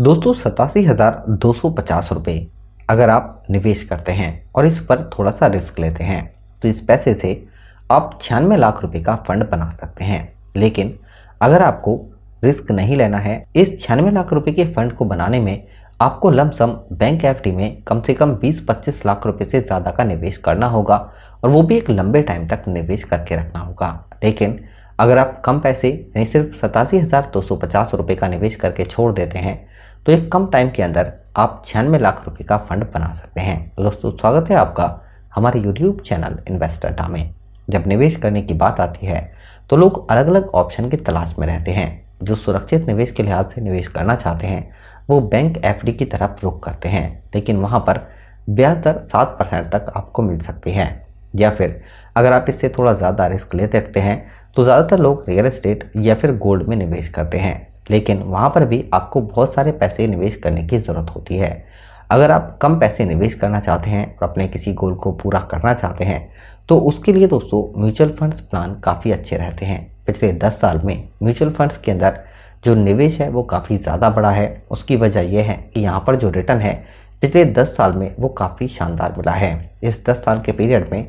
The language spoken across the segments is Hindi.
दोस्तों सतासी हज़ार दो सौ पचास रुपये अगर आप निवेश करते हैं और इस पर थोड़ा सा रिस्क लेते हैं तो इस पैसे से आप छियानवे लाख रुपए का फंड बना सकते हैं लेकिन अगर आपको रिस्क नहीं लेना है इस छियानवे लाख रुपए के फंड को बनाने में आपको लमसम बैंक एफ में कम से कम 20-25 लाख रुपए से ज़्यादा का निवेश करना होगा और वो भी एक लंबे टाइम तक निवेश करके रखना होगा लेकिन अगर आप कम पैसे यानी सिर्फ सतासी हज़ार दो सौ पचास रुपये का निवेश करके छोड़ देते हैं तो एक कम टाइम के अंदर आप छियानवे लाख रुपए का फंड बना सकते हैं दोस्तों स्वागत है आपका हमारे यूट्यूब चैनल इन्वेस्टर डा में जब निवेश करने की बात आती है तो लोग अलग अलग ऑप्शन की तलाश में रहते हैं जो सुरक्षित निवेश के लिहाज से निवेश करना चाहते हैं वो बैंक एफ की तरफ रुख करते हैं लेकिन वहाँ पर ब्याज दर सात परसेंट तक आपको मिल सकती है या फिर अगर आप इससे थोड़ा ज़्यादा रिस्क ले सकते हैं तो ज़्यादातर लोग रियल इस्टेट या फिर गोल्ड में निवेश करते हैं लेकिन वहाँ पर भी आपको बहुत सारे पैसे निवेश करने की ज़रूरत होती है अगर आप कम पैसे निवेश करना चाहते हैं और अपने किसी गोल को पूरा करना चाहते हैं तो उसके लिए दोस्तों म्यूचुअल फंड्स प्लान काफ़ी अच्छे रहते हैं पिछले 10 साल में म्यूचुअल फंड्स के अंदर जो निवेश है वो काफ़ी ज़्यादा बड़ा है उसकी वजह यह है कि यहाँ पर जो रिटर्न है पिछले 10 साल में वो काफ़ी शानदार मिला है इस 10 साल के पीरियड में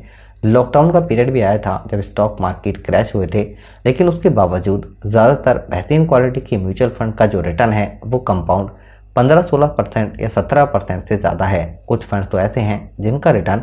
लॉकडाउन का पीरियड भी आया था जब स्टॉक मार्केट क्रैश हुए थे लेकिन उसके बावजूद ज़्यादातर बेहतरीन क्वालिटी के म्यूचुअल फंड का जो रिटर्न है वो कंपाउंड 15-16 परसेंट या 17 परसेंट से ज़्यादा है कुछ फंड तो ऐसे हैं जिनका रिटर्न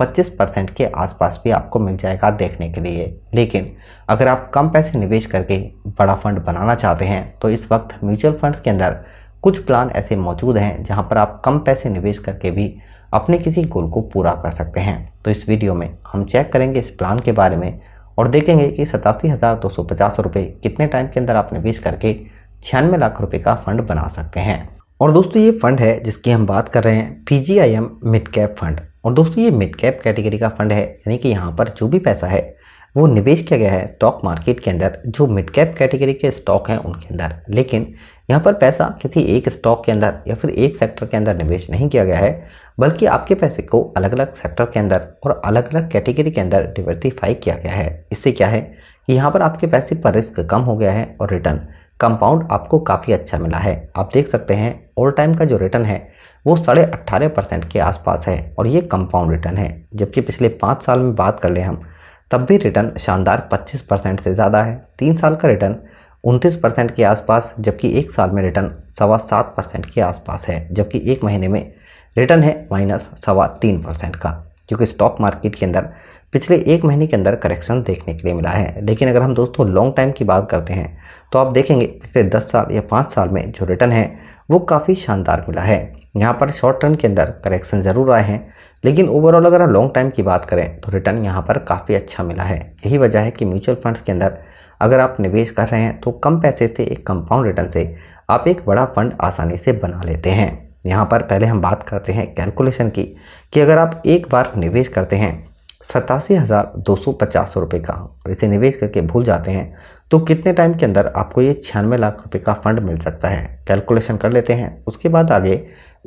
25 परसेंट के आसपास भी आपको मिल जाएगा देखने के लिए लेकिन अगर आप कम पैसे निवेश करके बड़ा फंड बनाना चाहते हैं तो इस वक्त म्यूचुअल फंड्स के अंदर कुछ प्लान ऐसे मौजूद हैं जहाँ पर आप कम पैसे निवेश करके भी अपने किसी गोल को पूरा कर सकते हैं तो इस वीडियो में हम चेक करेंगे इस प्लान के बारे में और देखेंगे कि सतासी हज़ार दो सौ पचास रुपये कितने टाइम के अंदर आप निवेश करके छियानवे लाख रुपये का फंड बना सकते हैं और दोस्तों ये फंड है जिसकी हम बात कर रहे हैं P G I M mid cap fund और दोस्तों ये मिड कैप कैटेगरी का फंड है यानी कि यहाँ पर जो भी पैसा है वो निवेश किया गया है स्टॉक मार्केट के अंदर जो मिड कैप कैटेगरी के स्टॉक हैं उनके अंदर लेकिन यहाँ पर पैसा किसी एक स्टॉक के अंदर या फिर एक सेक्टर के अंदर निवेश नहीं किया गया है बल्कि आपके पैसे को अलग अलग सेक्टर के अंदर और अलग अलग कैटेगरी के अंदर डिवर्सीफाई किया गया है इससे क्या है कि यहाँ पर आपके पैसे पर रिस्क कम हो गया है और रिटर्न कंपाउंड आपको काफ़ी अच्छा मिला है आप देख सकते हैं ओल्ड टाइम का जो रिटर्न है वो साढ़े अट्ठारह परसेंट के आसपास है और ये कंपाउंड रिटर्न है जबकि पिछले पाँच साल में बात कर लें हम तब भी रिटर्न शानदार पच्चीस परसेंट से ज़्यादा है तीन साल का रिटर्न उनतीस परसेंट के आसपास जबकि एक साल में रिटर्न सवा सात परसेंट के आसपास है जबकि एक महीने में रिटर्न है माइनस सवा तीन परसेंट का क्योंकि स्टॉक मार्केट के अंदर पिछले एक महीने के अंदर करेक्शन देखने के लिए मिला है लेकिन अगर हम दोस्तों लॉन्ग टाइम की बात करते हैं तो आप देखेंगे पिछले दस साल या पाँच साल में जो रिटर्न है वो काफ़ी शानदार मिला है यहाँ पर शॉर्ट टर्म के अंदर करेक्शन ज़रूर आए हैं लेकिन ओवरऑल अगर हम लॉन्ग टाइम की बात करें तो रिटर्न यहाँ पर काफ़ी अच्छा मिला है यही वजह है कि म्यूचुअल फंड्स के अंदर अगर आप निवेश कर रहे हैं तो कम पैसे से एक कंपाउंड रिटर्न से आप एक बड़ा फंड आसानी से बना लेते हैं यहाँ पर पहले हम बात करते हैं कैलकुलेशन की कि अगर आप एक बार निवेश करते हैं सतासी हज़ार दो सौ पचास रुपये का इसे निवेश करके भूल जाते हैं तो कितने टाइम के अंदर आपको ये छियानवे लाख रुपए का फंड मिल सकता है कैलकुलेशन कर लेते हैं उसके बाद आगे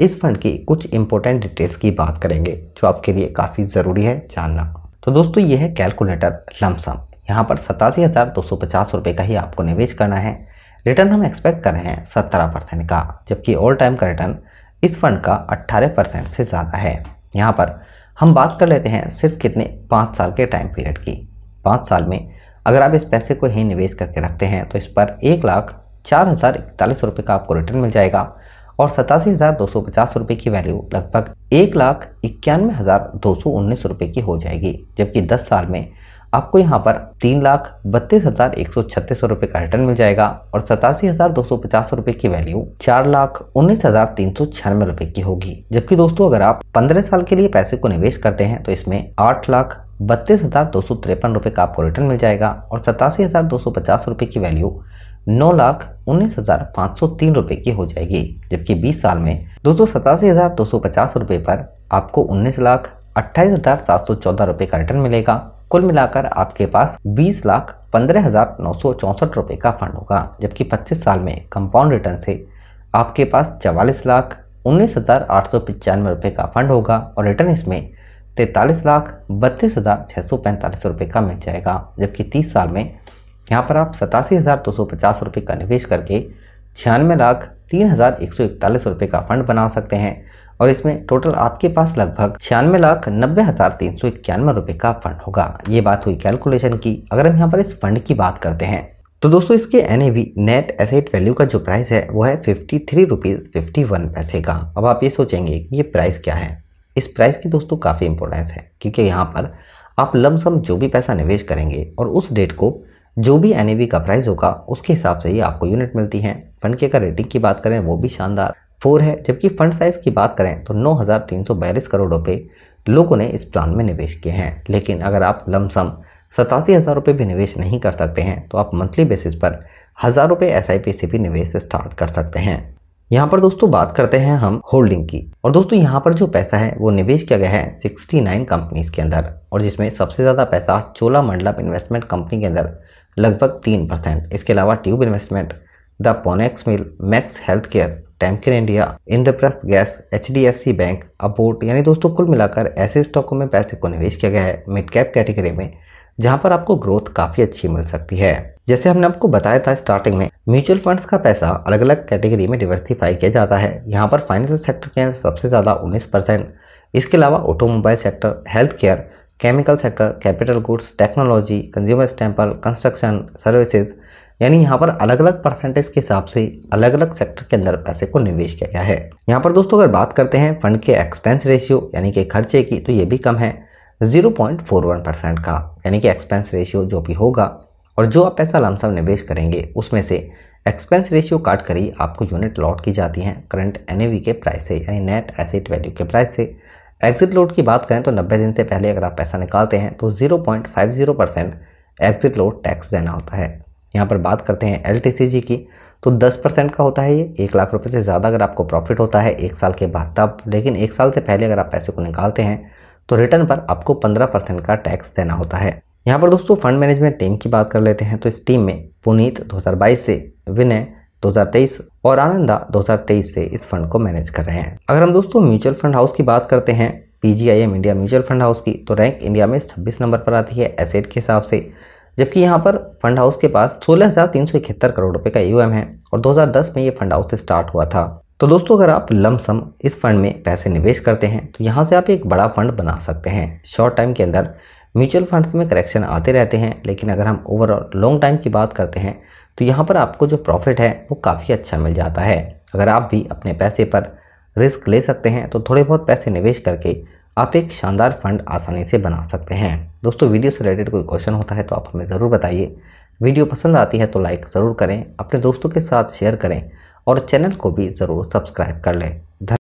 इस फंड की कुछ इंपॉर्टेंट डिटेल्स की बात करेंगे जो आपके लिए काफ़ी ज़रूरी है जानना तो दोस्तों ये है कैलकुलेटर लमसम यहाँ पर सतासी हज़ार दो सौ पचास रुपये का ही आपको निवेश करना है रिटर्न हम एक्सपेक्ट कर रहे हैं सत्रह परसेंट का जबकि ऑल टाइम का रिटर्न इस फंड का 18 परसेंट से ज़्यादा है यहाँ पर हम बात कर लेते हैं सिर्फ कितने पाँच साल के टाइम पीरियड की पाँच साल में अगर आप इस पैसे को ही निवेश करके रखते हैं तो इस पर एक लाख चार हज़ार इकतालीस रुपये का आपको रिटर्न मिल जाएगा और सतासी हज़ार दो सौ पचास रुपये की वैल्यू लगभग एक लाख इक्यानवे हज़ार दो सौ उन्नीस रुपये की हो जाएगी जबकि दस साल में आपको यहाँ पर तीन लाख बत्तीस हज़ार एक सौ छत्तीस रुपये का रिटर्न मिल जाएगा और सतासी हज़ार दो सौ पचास रुपये की वैल्यू चार लाख उन्नीस हज़ार तीन सौ छियानवे रुपये की होगी जबकि दोस्तों अगर आप पंद्रह साल के लिए पैसे को निवेश करते हैं तो इसमें आठ लाख बत्तीस हज़ार दो सौ तिरपन रुपये का आपको रिटर्न मिल जाएगा और सतासी हज़ार दो सौ पचास रुपये की वैल्यू नौ लाख उन्नीस हज़ार पाँच सौ तीन रुपये की हो जाएगी जबकि बीस साल में दो सौ सतासी हज़ार दो सौ पचास रुपये पर आपको उन्नीस लाख अट्ठाईस हज़ार सात सौ चौदह रुपये का रिटर्न मिलेगा कुल मिलाकर आपके पास बीस लाख पंद्रह हजार नौ सौ चौंसठ रुपये का फंड होगा जबकि पच्चीस साल में कंपाउंड रिटर्न से आपके पास चवालीस लाख उन्नीस हजार आठ सौ पचानवे रुपये का फंड होगा और रिटर्न इसमें तैंतालीस लाख बत्तीस हज़ार छः सौ पैंतालीस रुपये का मिल जाएगा जबकि तीस साल में यहाँ पर आप सतासी हज़ार दो सौ पचास रुपये का निवेश करके छियानवे लाख तीन हज़ार एक सौ इकतालीस का फंड बना सकते हैं और इसमें टोटल आपके पास लगभग छियानवे लाख नब्बे हज़ार तीन सौ इक्यानवे रुपये का फंड होगा ये बात हुई कैलकुलेशन की अगर हम यहाँ पर इस फंड की बात करते हैं तो दोस्तों इसके एन नेट एसेट वैल्यू का जो प्राइस है वो है fifty three rupees fifty one paise का अब आप ये सोचेंगे कि ये प्राइस क्या है इस प्राइस की दोस्तों काफ़ी इंपॉर्टेंस है क्योंकि यहाँ पर आप लमसम जो भी पैसा निवेश करेंगे और उस डेट को जो भी एन का प्राइस होगा उसके हिसाब से ही आपको यूनिट मिलती हैं फंड की अगर रेटिंग की बात करें वो भी शानदार फोर है जबकि फंड साइज़ की बात करें तो नौ करोड़ रुपये लोगों ने इस प्लान में निवेश किए हैं लेकिन अगर आप लमसम सतासी हज़ार रुपये भी निवेश नहीं कर सकते हैं तो आप मंथली बेसिस पर हज़ार रुपये एस से भी निवेश स्टार्ट कर सकते हैं यहाँ पर दोस्तों बात करते हैं हम होल्डिंग की और दोस्तों यहाँ पर जो पैसा है वो निवेश किया गया है 69 कंपनीज के अंदर और जिसमें सबसे ज़्यादा पैसा चोला मंडलम इन्वेस्टमेंट कंपनी के अंदर लगभग तीन परसेंट इसके अलावा Tube Investment the Phoenix Mill Max Health Care Timken India Indraprastha Gas H D F C Bank Abbott यानी दोस्तों कुल मिलाकर ऐसे स्टॉकों में पैसे को निवेश किया गया है मिड कैप कैटेगरी में जहां पर आपको ग्रोथ काफ़ी अच्छी मिल सकती है जैसे हमने आपको बताया था स्टार्टिंग में म्यूचुअल फंड्स का पैसा अलग अलग कैटेगरी में डिवर्सिफाई किया जाता है यहाँ पर फाइनेंशियल सेक्टर के सबसे ज़्यादा 19 परसेंट इसके अलावा automobile sector health care chemical sector capital goods technology consumer staple construction services यानी यहाँ पर अलग अलग परसेंटेज के हिसाब से अलग अलग सेक्टर के अंदर पैसे को निवेश किया गया है यहाँ पर दोस्तों अगर बात करते हैं फंड के एक्सपेंस रेशियो यानी कि खर्चे की तो ये भी कम है 0.41 परसेंट का यानी कि एक्सपेंस रेशियो जो भी होगा और जो आप पैसा लमसम निवेश करेंगे उसमें से एक्सपेंस रेशियो काट कर ही आपको यूनिट लॉट की जाती हैं करंट एन के प्राइस से यानी नेट एसेट वैल्यू के प्राइस से एग्जिट लोड की बात करें तो 90 दिन से पहले अगर आप पैसा निकालते हैं तो 0.50 परसेंट एग्जिट लोड टैक्स देना होता है यहाँ पर बात करते हैं एल की तो 10 परसेंट का होता है ये एक लाख रुपए से ज़्यादा अगर आपको प्रॉफिट होता है एक साल के बाद तब लेकिन एक साल से पहले अगर आप पैसे को निकालते हैं तो रिटर्न पर आपको 15 परसेंट का टैक्स देना होता है यहाँ पर दोस्तों फंड मैनेजमेंट टीम की बात कर लेते हैं तो इस टीम में पुनीत दो से विनय 2023 और आनंदा 2023 से इस फंड को मैनेज कर रहे हैं अगर हम दोस्तों म्यूचुअल फंड हाउस की बात करते हैं PGIM India mutual fund house की तो रैंक इंडिया में छब्बीस नंबर पर आती है एसेट के हिसाब से जबकि यहाँ पर फंड हाउस के पास सोलह करोड़ रुपए का यूएम e है और दो में ये फंड हाउस स्टार्ट हुआ था तो दोस्तों अगर आप लमसम इस फंड में पैसे निवेश करते हैं तो यहाँ से आप एक बड़ा फंड बना सकते हैं शॉर्ट टाइम के अंदर म्यूचुअल फंड्स में करेक्शन आते रहते हैं लेकिन अगर हम ओवरऑल लॉन्ग टाइम की बात करते हैं तो यहाँ पर आपको जो प्रॉफिट है वो काफ़ी अच्छा मिल जाता है अगर आप भी अपने पैसे पर रिस्क ले सकते हैं तो थोड़े बहुत पैसे निवेश करके आप एक शानदार फंड आसानी से बना सकते हैं दोस्तों वीडियो से रिलेटेड कोई क्वेश्चन होता है तो आप हमें ज़रूर बताइए वीडियो पसंद आती है तो लाइक ज़रूर करें अपने दोस्तों के साथ शेयर करें और चैनल को भी ज़रूर सब्सक्राइब कर लें